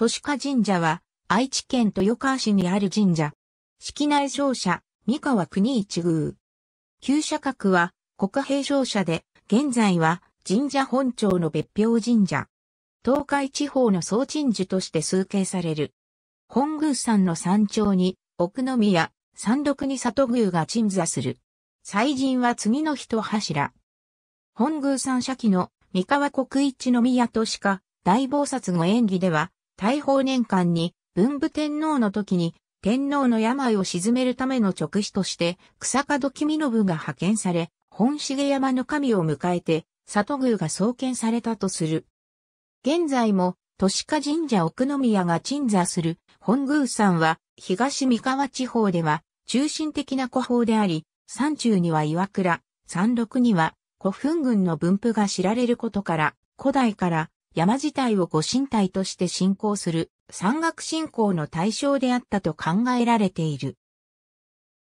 都市化神社は、愛知県豊川市にある神社。式内商社、三河国一宮。旧社格は、国平商社で、現在は、神社本庁の別表神社。東海地方の総鎮守として崇敬される。本宮山の山頂に、奥宮、山麓に里宮が鎮座する。祭神は次の一柱。本宮山社記の三河国一宮都市化、大菩薩の演技では、大宝年間に文武天皇の時に天皇の病を鎮めるための直使として草門君信が派遣され、本重山の神を迎えて里宮が創建されたとする。現在も、都市化神社奥宮が鎮座する本宮山は東三河地方では中心的な古法であり、山中には岩倉、山麓には古墳群の分布が知られることから、古代から山自体をご神体として信仰する山岳信仰の対象であったと考えられている。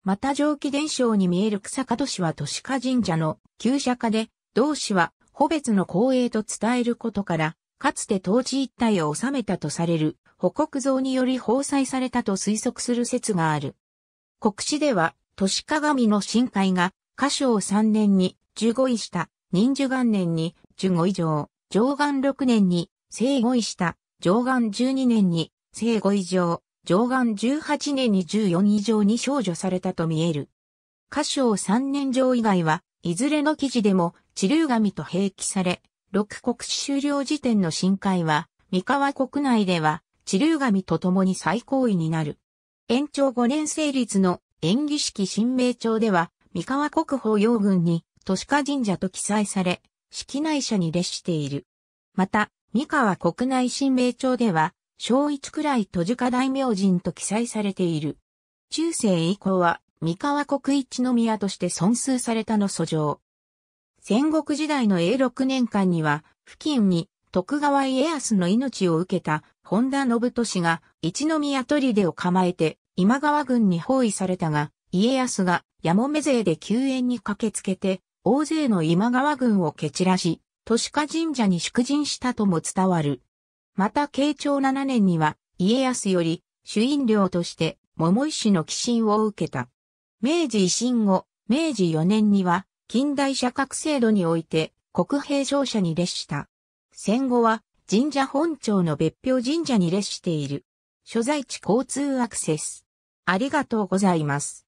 また上記伝承に見える草加都市は都市化神社の旧社化で、同市は個別の光栄と伝えることから、かつて当時一帯を治めたとされる、保国像により包載されたと推測する説がある。国史では、都市鏡の深海が、歌唱3年に15位した、忍寿元年に15位上、上岸6年に生後位した、上岸12年に生後以上、上岸18年に14以上に少女されたと見える。歌唱3年上以外は、いずれの記事でも、治流神と併記され、六国史終了時点の深海は、三河国内では、治流神と共に最高位になる。延長5年成立の演技式神明帳では、三河国宝陽軍に、都市化神社と記載され、式内社に列している。また、三河国内新名帳では、小一くらい戸塚大名人と記載されている。中世以降は、三河国一宮として尊崇されたの訴状。戦国時代の永六年間には、付近に徳川家康の命を受けた本田信利が一宮砦を構えて今川軍に包囲されたが、家康がやもめ勢で救援に駆けつけて大勢の今川軍を蹴散らし、都市化神社に祝神したとも伝わる。また慶長7年には、家康より、主飲料として、桃井氏の寄進を受けた。明治維新後、明治4年には、近代社格制度において、国兵商社に列した。戦後は、神社本庁の別表神社に列している。所在地交通アクセス。ありがとうございます。